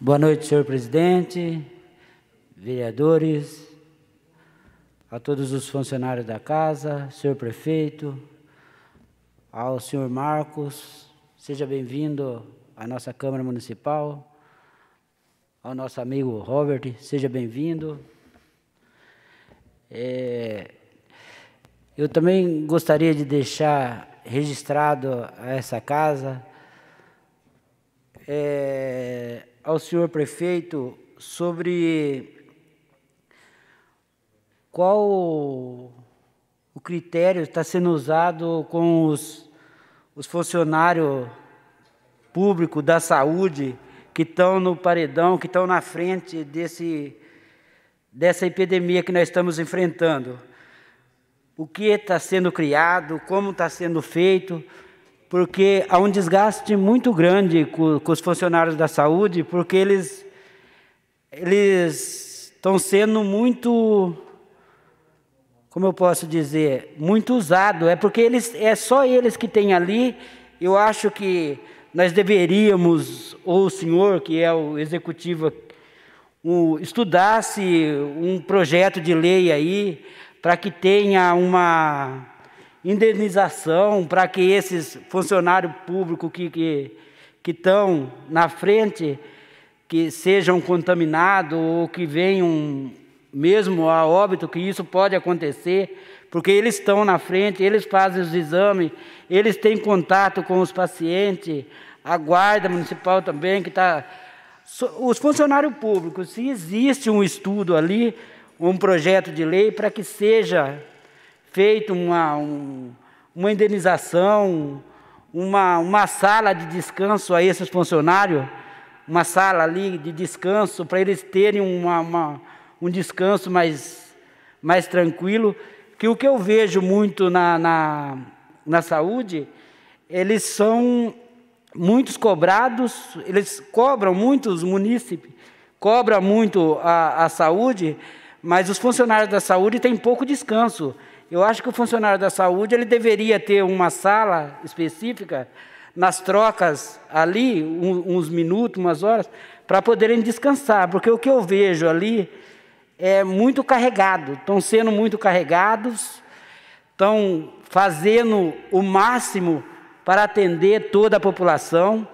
Boa noite, senhor presidente, vereadores, a todos os funcionários da casa, senhor prefeito, ao senhor Marcos, seja bem-vindo à nossa Câmara Municipal, ao nosso amigo Robert, seja bem-vindo. É, eu também gostaria de deixar registrado a essa casa é, ao senhor prefeito sobre qual o critério está sendo usado com os, os funcionários públicos da saúde que estão no paredão, que estão na frente desse, dessa epidemia que nós estamos enfrentando. O que está sendo criado, como está sendo feito, porque há um desgaste muito grande com, com os funcionários da saúde, porque eles eles estão sendo muito como eu posso dizer, muito usados. é porque eles é só eles que têm ali. Eu acho que nós deveríamos, ou o senhor, que é o executivo, o, estudasse um projeto de lei aí para que tenha uma indenização para que esses funcionários públicos que, que, que estão na frente que sejam contaminados ou que venham mesmo a óbito, que isso pode acontecer, porque eles estão na frente, eles fazem os exames, eles têm contato com os pacientes, a guarda municipal também que está... Os funcionários públicos, se existe um estudo ali, um projeto de lei para que seja feito uma, um, uma indenização, uma, uma sala de descanso a esses funcionários, uma sala ali de descanso, para eles terem uma, uma, um descanso mais, mais tranquilo. Que o que eu vejo muito na, na, na saúde, eles são muitos cobrados, eles cobram muito os munícipes, cobra muito a, a saúde, mas os funcionários da saúde têm pouco descanso. Eu acho que o funcionário da saúde ele deveria ter uma sala específica nas trocas ali, um, uns minutos, umas horas, para poderem descansar, porque o que eu vejo ali é muito carregado, estão sendo muito carregados, estão fazendo o máximo para atender toda a população.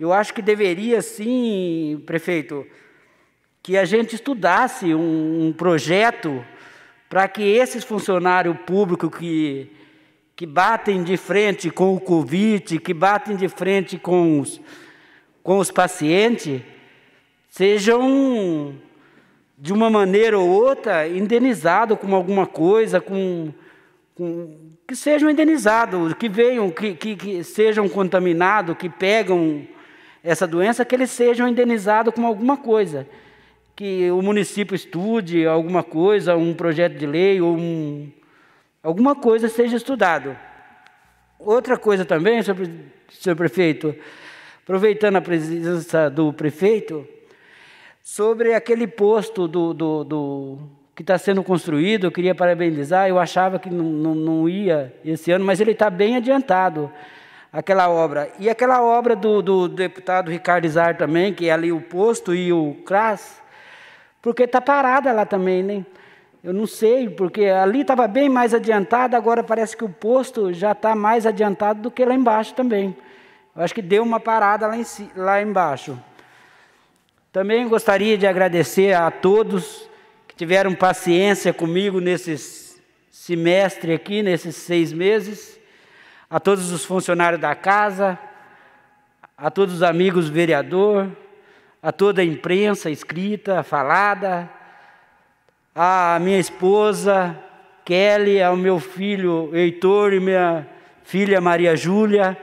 Eu acho que deveria sim, prefeito, que a gente estudasse um, um projeto para que esses funcionários públicos que, que batem de frente com o Covid, que batem de frente com os, com os pacientes, sejam, de uma maneira ou outra, indenizados com alguma coisa, com, com que sejam indenizados, que venham, que, que, que sejam contaminados, que pegam essa doença, que eles sejam indenizados com alguma coisa que o município estude alguma coisa, um projeto de lei ou um, alguma coisa seja estudado. Outra coisa também, senhor, senhor prefeito, aproveitando a presença do prefeito, sobre aquele posto do, do, do que está sendo construído, eu queria parabenizar, eu achava que não, não, não ia esse ano, mas ele está bem adiantado, aquela obra. E aquela obra do, do deputado Ricardo Izar também, que é ali o posto e o CRAS, porque está parada lá também, né? Eu não sei, porque ali estava bem mais adiantada, agora parece que o posto já está mais adiantado do que lá embaixo também. Eu acho que deu uma parada lá, em, lá embaixo. Também gostaria de agradecer a todos que tiveram paciência comigo nesse semestre aqui, nesses seis meses, a todos os funcionários da casa, a todos os amigos vereador, a toda a imprensa escrita, falada, à minha esposa Kelly, ao meu filho Heitor e minha filha Maria Júlia,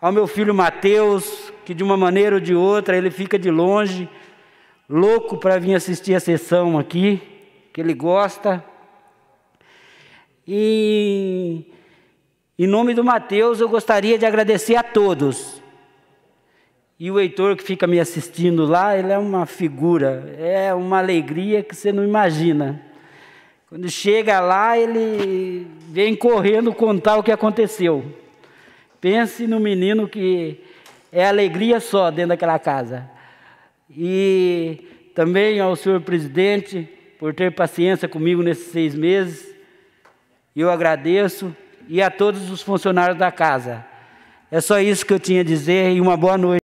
ao meu filho Mateus, que de uma maneira ou de outra ele fica de longe, louco para vir assistir a sessão aqui, que ele gosta. E em nome do Mateus, eu gostaria de agradecer a todos e o Heitor que fica me assistindo lá, ele é uma figura, é uma alegria que você não imagina. Quando chega lá, ele vem correndo contar o que aconteceu. Pense no menino que é alegria só dentro daquela casa. E também ao senhor presidente por ter paciência comigo nesses seis meses. Eu agradeço e a todos os funcionários da casa. É só isso que eu tinha a dizer e uma boa noite.